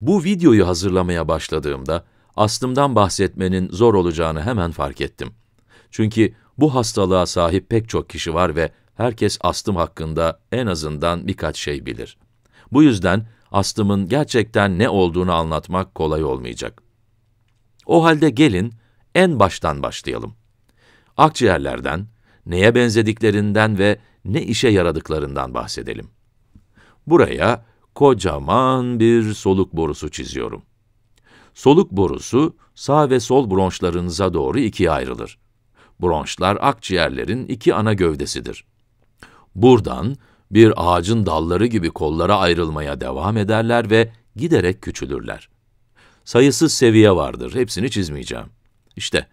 Bu videoyu hazırlamaya başladığımda astımdan bahsetmenin zor olacağını hemen fark ettim. Çünkü bu hastalığa sahip pek çok kişi var ve herkes astım hakkında en azından birkaç şey bilir. Bu yüzden astımın gerçekten ne olduğunu anlatmak kolay olmayacak. O halde gelin en baştan başlayalım. Akciğerlerden, neye benzediklerinden ve ne işe yaradıklarından bahsedelim. Buraya kocaman bir soluk borusu çiziyorum. Soluk borusu sağ ve sol bronşlarınıza doğru ikiye ayrılır. Bronşlar akciğerlerin iki ana gövdesidir. Buradan bir ağacın dalları gibi kollara ayrılmaya devam ederler ve giderek küçülürler. Sayısız seviye vardır, hepsini çizmeyeceğim. İşte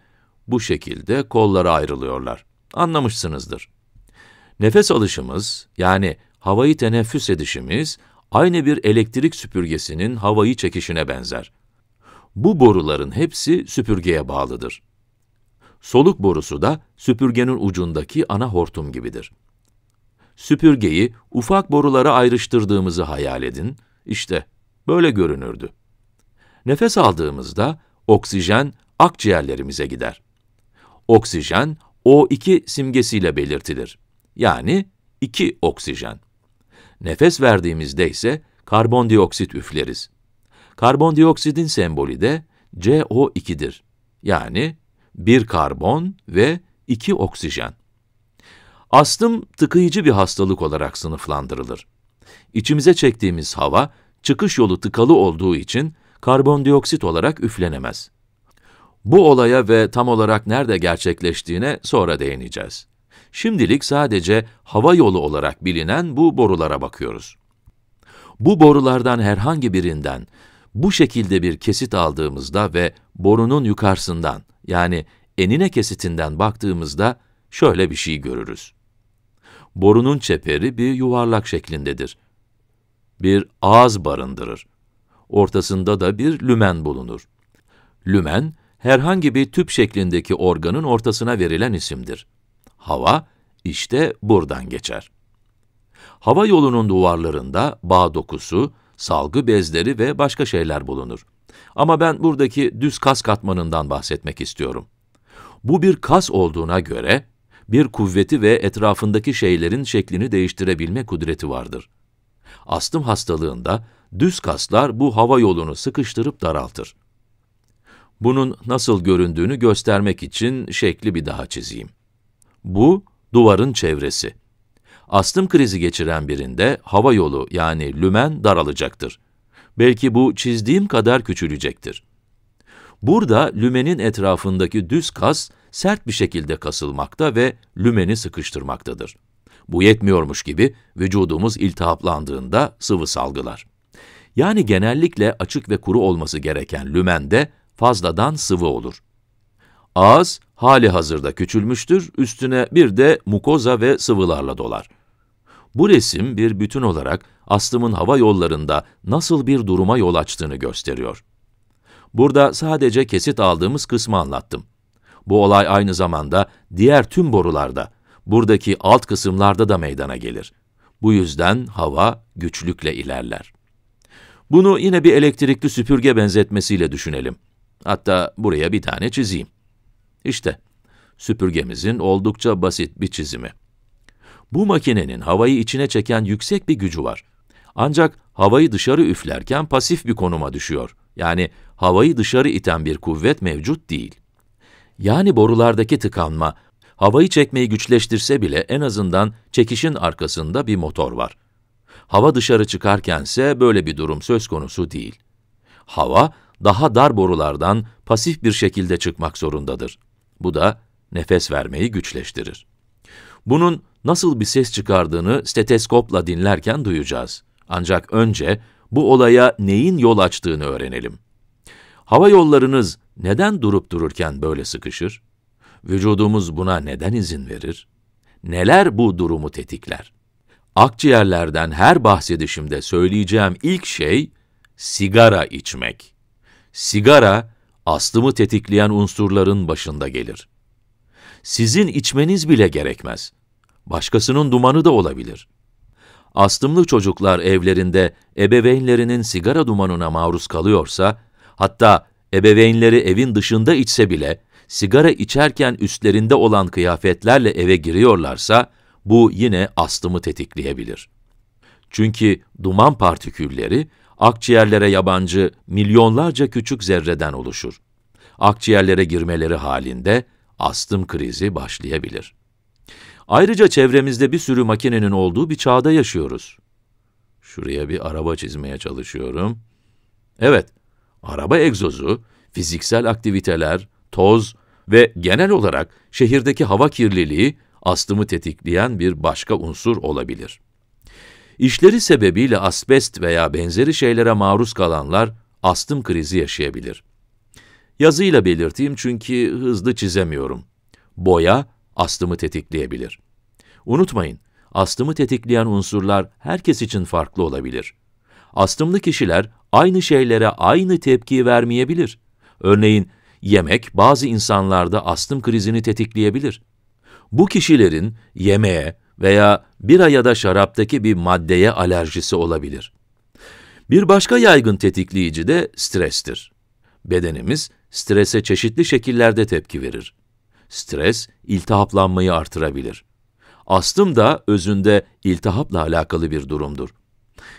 bu şekilde kollara ayrılıyorlar. Anlamışsınızdır. Nefes alışımız, yani havayı teneffüs edişimiz, aynı bir elektrik süpürgesinin havayı çekişine benzer. Bu boruların hepsi süpürgeye bağlıdır. Soluk borusu da süpürgenin ucundaki ana hortum gibidir. Süpürgeyi ufak borulara ayrıştırdığımızı hayal edin, İşte böyle görünürdü. Nefes aldığımızda oksijen akciğerlerimize gider. Oksijen O2 simgesiyle belirtilir. Yani 2 oksijen. Nefes verdiğimizde ise karbondioksit üfleriz. Karbondioksitin sembolü de CO2'dir. Yani bir karbon ve iki oksijen. Astım tıkayıcı bir hastalık olarak sınıflandırılır. İçimize çektiğimiz hava çıkış yolu tıkalı olduğu için karbondioksit olarak üflenemez. Bu olaya ve tam olarak nerede gerçekleştiğine sonra değineceğiz. Şimdilik sadece hava yolu olarak bilinen bu borulara bakıyoruz. Bu borulardan herhangi birinden bu şekilde bir kesit aldığımızda ve borunun yukarısından yani enine kesitinden baktığımızda şöyle bir şey görürüz. Borunun çeperi bir yuvarlak şeklindedir. Bir ağız barındırır. Ortasında da bir lümen bulunur. Lümen, herhangi bir tüp şeklindeki organın ortasına verilen isimdir. Hava işte buradan geçer. Hava yolunun duvarlarında bağ dokusu, salgı bezleri ve başka şeyler bulunur. Ama ben buradaki düz kas katmanından bahsetmek istiyorum. Bu bir kas olduğuna göre, bir kuvveti ve etrafındaki şeylerin şeklini değiştirebilme kudreti vardır. Astım hastalığında düz kaslar bu hava yolunu sıkıştırıp daraltır. Bunun nasıl göründüğünü göstermek için şekli bir daha çizeyim. Bu, duvarın çevresi. Astım krizi geçiren birinde hava yolu yani lümen daralacaktır. Belki bu çizdiğim kadar küçülecektir. Burada lümenin etrafındaki düz kas sert bir şekilde kasılmakta ve lümeni sıkıştırmaktadır. Bu yetmiyormuş gibi vücudumuz iltihaplandığında sıvı salgılar. Yani genellikle açık ve kuru olması gereken lümende fazladan sıvı olur. Ağız, hali hazırda küçülmüştür, üstüne bir de mukoza ve sıvılarla dolar. Bu resim bir bütün olarak astımın hava yollarında nasıl bir duruma yol açtığını gösteriyor. Burada sadece kesit aldığımız kısmı anlattım. Bu olay aynı zamanda diğer tüm borularda, buradaki alt kısımlarda da meydana gelir. Bu yüzden hava güçlükle ilerler. Bunu yine bir elektrikli süpürge benzetmesiyle düşünelim. Hatta buraya bir tane çizeyim. İşte süpürgemizin oldukça basit bir çizimi. Bu makinenin havayı içine çeken yüksek bir gücü var. Ancak havayı dışarı üflerken pasif bir konuma düşüyor. Yani havayı dışarı iten bir kuvvet mevcut değil. Yani borulardaki tıkanma, havayı çekmeyi güçleştirse bile en azından çekişin arkasında bir motor var. Hava dışarı çıkarkense böyle bir durum söz konusu değil. Hava, daha dar borulardan pasif bir şekilde çıkmak zorundadır. Bu da nefes vermeyi güçleştirir. Bunun nasıl bir ses çıkardığını steteskopla dinlerken duyacağız. Ancak önce bu olaya neyin yol açtığını öğrenelim. Hava yollarınız neden durup dururken böyle sıkışır? Vücudumuz buna neden izin verir? Neler bu durumu tetikler? Akciğerlerden her bahsedişimde söyleyeceğim ilk şey sigara içmek sigara, astımı tetikleyen unsurların başında gelir. Sizin içmeniz bile gerekmez. Başkasının dumanı da olabilir. Astımlı çocuklar evlerinde ebeveynlerinin sigara dumanına maruz kalıyorsa, hatta ebeveynleri evin dışında içse bile, sigara içerken üstlerinde olan kıyafetlerle eve giriyorlarsa, bu yine astımı tetikleyebilir. Çünkü duman partikülleri akciğerlere yabancı milyonlarca küçük zerreden oluşur. Akciğerlere girmeleri halinde astım krizi başlayabilir. Ayrıca çevremizde bir sürü makinenin olduğu bir çağda yaşıyoruz. Şuraya bir araba çizmeye çalışıyorum. Evet, araba egzozu, fiziksel aktiviteler, toz ve genel olarak şehirdeki hava kirliliği astımı tetikleyen bir başka unsur olabilir. İşleri sebebiyle asbest veya benzeri şeylere maruz kalanlar astım krizi yaşayabilir. Yazıyla belirteyim çünkü hızlı çizemiyorum. Boya astımı tetikleyebilir. Unutmayın, astımı tetikleyen unsurlar herkes için farklı olabilir. Astımlı kişiler aynı şeylere aynı tepki vermeyebilir. Örneğin yemek bazı insanlarda astım krizini tetikleyebilir. Bu kişilerin yemeğe, veya bira ya da şaraptaki bir maddeye alerjisi olabilir. Bir başka yaygın tetikleyici de strestir. Bedenimiz strese çeşitli şekillerde tepki verir. Stres, iltihaplanmayı artırabilir. Astım da özünde iltihapla alakalı bir durumdur.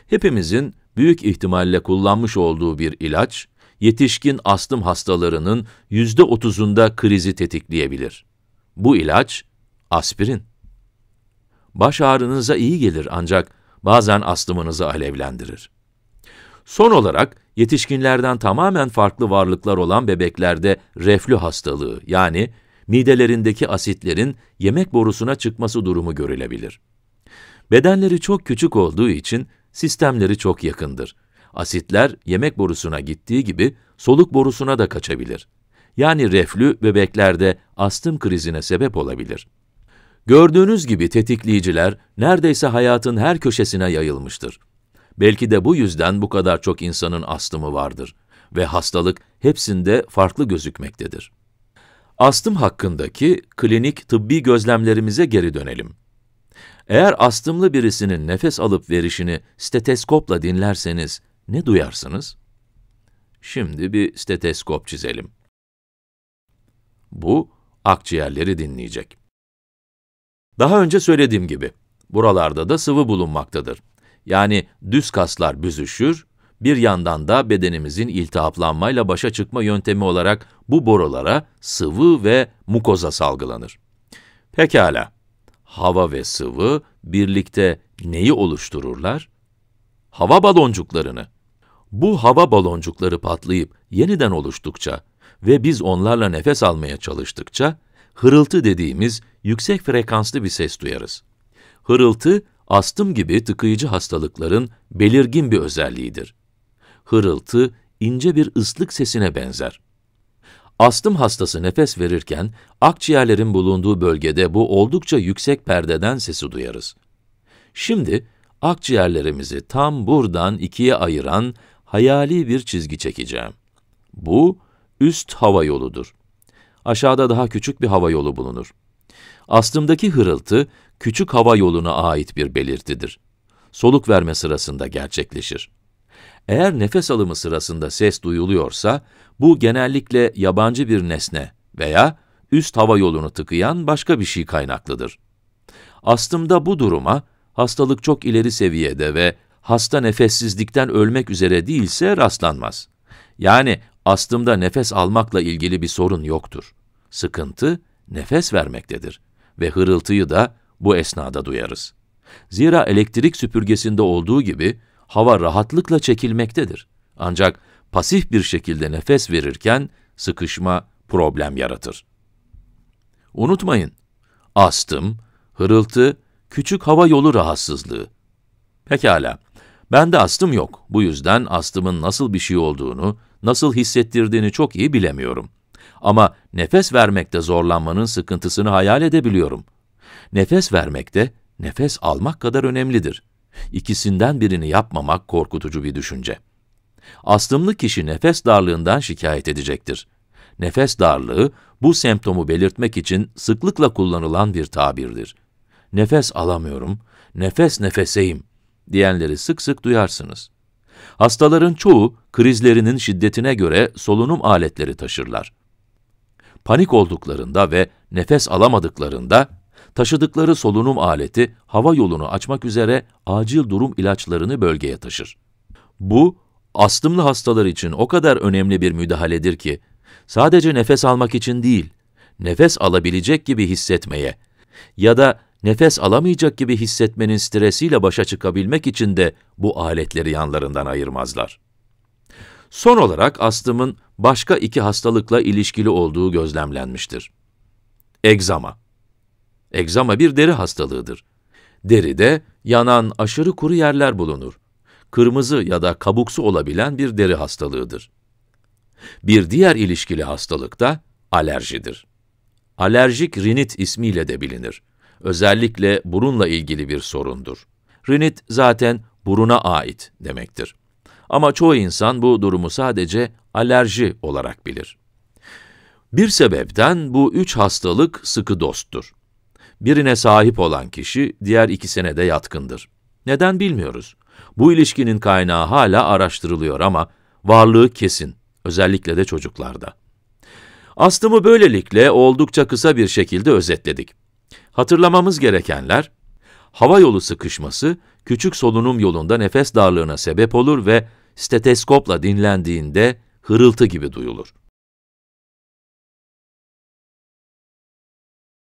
Hepimizin büyük ihtimalle kullanmış olduğu bir ilaç, yetişkin astım hastalarının yüzde otuzunda krizi tetikleyebilir. Bu ilaç aspirin baş ağrınıza iyi gelir ancak bazen astımınızı alevlendirir. Son olarak yetişkinlerden tamamen farklı varlıklar olan bebeklerde reflü hastalığı yani midelerindeki asitlerin yemek borusuna çıkması durumu görülebilir. Bedenleri çok küçük olduğu için sistemleri çok yakındır. Asitler yemek borusuna gittiği gibi soluk borusuna da kaçabilir. Yani reflü bebeklerde astım krizine sebep olabilir. Gördüğünüz gibi tetikleyiciler neredeyse hayatın her köşesine yayılmıştır. Belki de bu yüzden bu kadar çok insanın astımı vardır ve hastalık hepsinde farklı gözükmektedir. Astım hakkındaki klinik tıbbi gözlemlerimize geri dönelim. Eğer astımlı birisinin nefes alıp verişini steteskopla dinlerseniz ne duyarsınız? Şimdi bir steteskop çizelim. Bu akciğerleri dinleyecek. Daha önce söylediğim gibi, buralarda da sıvı bulunmaktadır. Yani düz kaslar büzüşür, bir yandan da bedenimizin iltihaplanmayla başa çıkma yöntemi olarak bu borulara sıvı ve mukoza salgılanır. Pekala, hava ve sıvı birlikte neyi oluştururlar? Hava baloncuklarını. Bu hava baloncukları patlayıp yeniden oluştukça ve biz onlarla nefes almaya çalıştıkça, hırıltı dediğimiz yüksek frekanslı bir ses duyarız. Hırıltı, astım gibi tıkayıcı hastalıkların belirgin bir özelliğidir. Hırıltı, ince bir ıslık sesine benzer. Astım hastası nefes verirken, akciğerlerin bulunduğu bölgede bu oldukça yüksek perdeden sesi duyarız. Şimdi, akciğerlerimizi tam buradan ikiye ayıran hayali bir çizgi çekeceğim. Bu, üst hava yoludur aşağıda daha küçük bir hava yolu bulunur. Aslımdaki hırıltı, küçük hava yoluna ait bir belirtidir. Soluk verme sırasında gerçekleşir. Eğer nefes alımı sırasında ses duyuluyorsa, bu genellikle yabancı bir nesne veya üst hava yolunu tıkayan başka bir şey kaynaklıdır. Astımda bu duruma, hastalık çok ileri seviyede ve hasta nefessizlikten ölmek üzere değilse rastlanmaz. Yani Astımda nefes almakla ilgili bir sorun yoktur. Sıkıntı nefes vermektedir ve hırıltıyı da bu esnada duyarız. Zira elektrik süpürgesinde olduğu gibi hava rahatlıkla çekilmektedir. Ancak pasif bir şekilde nefes verirken sıkışma problem yaratır. Unutmayın, astım, hırıltı, küçük hava yolu rahatsızlığı. Pekala, bende astım yok. Bu yüzden astımın nasıl bir şey olduğunu, nasıl hissettirdiğini çok iyi bilemiyorum. Ama nefes vermekte zorlanmanın sıkıntısını hayal edebiliyorum. Nefes vermekte, nefes almak kadar önemlidir. İkisinden birini yapmamak korkutucu bir düşünce. Astımlı kişi nefes darlığından şikayet edecektir. Nefes darlığı, bu semptomu belirtmek için sıklıkla kullanılan bir tabirdir. Nefes alamıyorum, nefes nefeseyim diyenleri sık sık duyarsınız. Hastaların çoğu krizlerinin şiddetine göre solunum aletleri taşırlar. Panik olduklarında ve nefes alamadıklarında taşıdıkları solunum aleti hava yolunu açmak üzere acil durum ilaçlarını bölgeye taşır. Bu astımlı hastalar için o kadar önemli bir müdahaledir ki sadece nefes almak için değil, nefes alabilecek gibi hissetmeye ya da nefes alamayacak gibi hissetmenin stresiyle başa çıkabilmek için de bu aletleri yanlarından ayırmazlar. Son olarak astımın başka iki hastalıkla ilişkili olduğu gözlemlenmiştir. Egzama Egzama bir deri hastalığıdır. Deride yanan aşırı kuru yerler bulunur. Kırmızı ya da kabuksu olabilen bir deri hastalığıdır. Bir diğer ilişkili hastalık da alerjidir. Alerjik rinit ismiyle de bilinir özellikle burunla ilgili bir sorundur. Rinit zaten buruna ait demektir. Ama çoğu insan bu durumu sadece alerji olarak bilir. Bir sebepten bu üç hastalık sıkı dosttur. Birine sahip olan kişi diğer ikisine de yatkındır. Neden bilmiyoruz. Bu ilişkinin kaynağı hala araştırılıyor ama varlığı kesin, özellikle de çocuklarda. Astımı böylelikle oldukça kısa bir şekilde özetledik. Hatırlamamız gerekenler, hava yolu sıkışması, küçük solunum yolunda nefes darlığına sebep olur ve steteskopla dinlendiğinde hırıltı gibi duyulur.